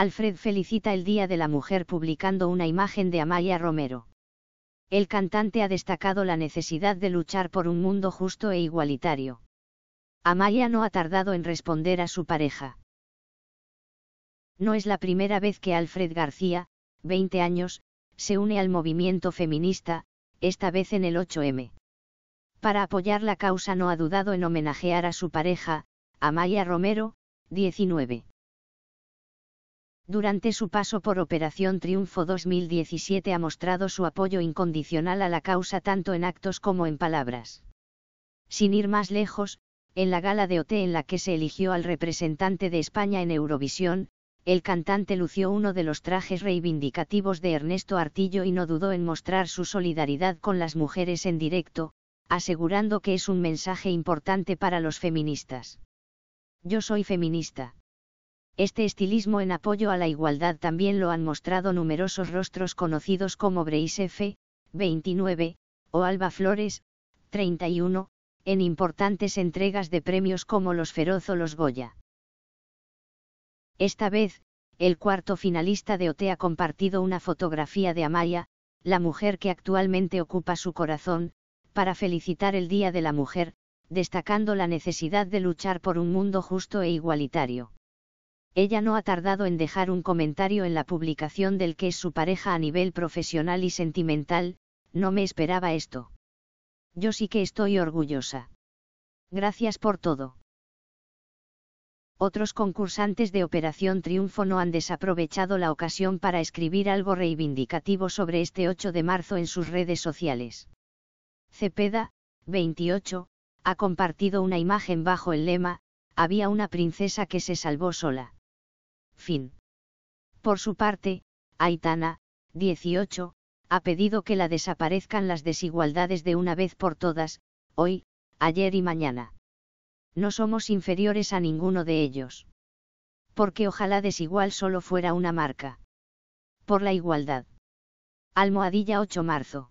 Alfred felicita el Día de la Mujer publicando una imagen de Amaya Romero. El cantante ha destacado la necesidad de luchar por un mundo justo e igualitario. Amaya no ha tardado en responder a su pareja. No es la primera vez que Alfred García, 20 años, se une al movimiento feminista, esta vez en el 8M. Para apoyar la causa no ha dudado en homenajear a su pareja, Amaya Romero, 19 durante su paso por Operación Triunfo 2017 ha mostrado su apoyo incondicional a la causa tanto en actos como en palabras. Sin ir más lejos, en la gala de OT en la que se eligió al representante de España en Eurovisión, el cantante lució uno de los trajes reivindicativos de Ernesto Artillo y no dudó en mostrar su solidaridad con las mujeres en directo, asegurando que es un mensaje importante para los feministas. Yo soy feminista. Este estilismo en apoyo a la igualdad también lo han mostrado numerosos rostros conocidos como Breis F, 29, o Alba Flores, 31, en importantes entregas de premios como los Feroz o los Goya. Esta vez, el cuarto finalista de OT ha compartido una fotografía de Amaya, la mujer que actualmente ocupa su corazón, para felicitar el Día de la Mujer, destacando la necesidad de luchar por un mundo justo e igualitario ella no ha tardado en dejar un comentario en la publicación del que es su pareja a nivel profesional y sentimental, no me esperaba esto. Yo sí que estoy orgullosa. Gracias por todo. Otros concursantes de Operación Triunfo no han desaprovechado la ocasión para escribir algo reivindicativo sobre este 8 de marzo en sus redes sociales. Cepeda, 28, ha compartido una imagen bajo el lema, había una princesa que se salvó sola. Fin. Por su parte, Aitana, 18, ha pedido que la desaparezcan las desigualdades de una vez por todas, hoy, ayer y mañana. No somos inferiores a ninguno de ellos. Porque ojalá desigual solo fuera una marca. Por la igualdad. Almohadilla 8 marzo.